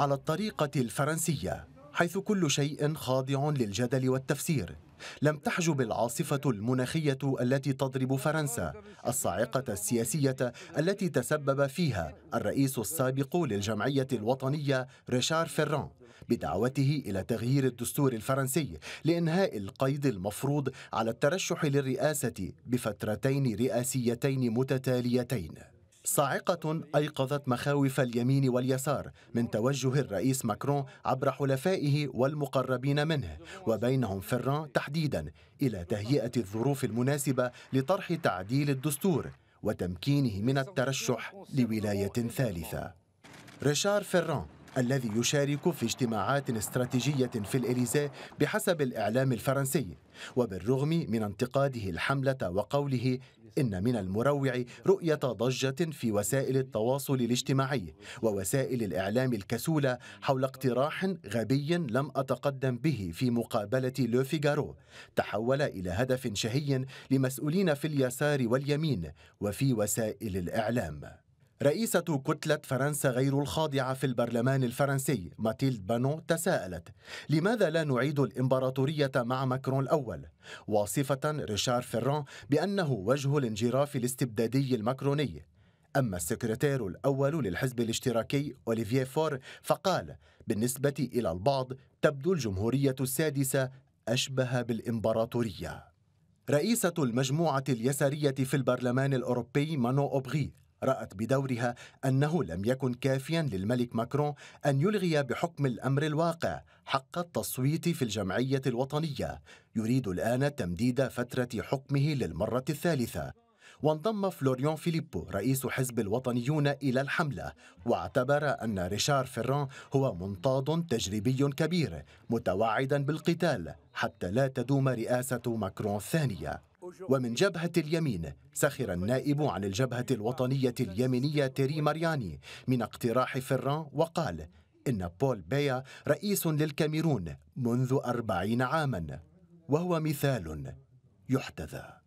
على الطريقة الفرنسية حيث كل شيء خاضع للجدل والتفسير لم تحجب العاصفة المناخية التي تضرب فرنسا الصاعقة السياسية التي تسبب فيها الرئيس السابق للجمعية الوطنية ريشار فيران بدعوته إلى تغيير الدستور الفرنسي لإنهاء القيد المفروض على الترشح للرئاسة بفترتين رئاسيتين متتاليتين صاعقة أيقظت مخاوف اليمين واليسار من توجه الرئيس ماكرون عبر حلفائه والمقربين منه وبينهم فران تحديدا إلى تهيئة الظروف المناسبة لطرح تعديل الدستور وتمكينه من الترشح لولاية ثالثة ريشار فيران الذي يشارك في اجتماعات استراتيجية في الإليزيه بحسب الإعلام الفرنسي وبالرغم من انتقاده الحملة وقوله إن من المروع رؤية ضجة في وسائل التواصل الاجتماعي ووسائل الإعلام الكسولة حول اقتراح غبي لم أتقدم به في مقابلة لو فيغارو تحول إلى هدف شهي لمسؤولين في اليسار واليمين وفي وسائل الإعلام رئيسة كتلة فرنسا غير الخاضعة في البرلمان الفرنسي ماتيلد بانو تساءلت لماذا لا نعيد الإمبراطورية مع ماكرون الأول واصفة ريشار فيران بأنه وجه الانجراف الاستبدادي الماكروني أما السكرتير الأول للحزب الاشتراكي أوليفيه فور فقال بالنسبة إلى البعض تبدو الجمهورية السادسة أشبه بالإمبراطورية رئيسة المجموعة اليسارية في البرلمان الأوروبي مانو أوبغي رأت بدورها أنه لم يكن كافيا للملك ماكرون أن يلغي بحكم الأمر الواقع حق التصويت في الجمعية الوطنية يريد الآن تمديد فترة حكمه للمرة الثالثة وانضم فلوريون فيليبو رئيس حزب الوطنيون إلى الحملة واعتبر أن ريشار فيران هو منطاد تجريبي كبير متوعدا بالقتال حتى لا تدوم رئاسة ماكرون الثانية ومن جبهة اليمين سخر النائب عن الجبهة الوطنية اليمينية تيري مارياني من اقتراح فران وقال إن بول بيا رئيس للكاميرون منذ أربعين عاما وهو مثال يحتذى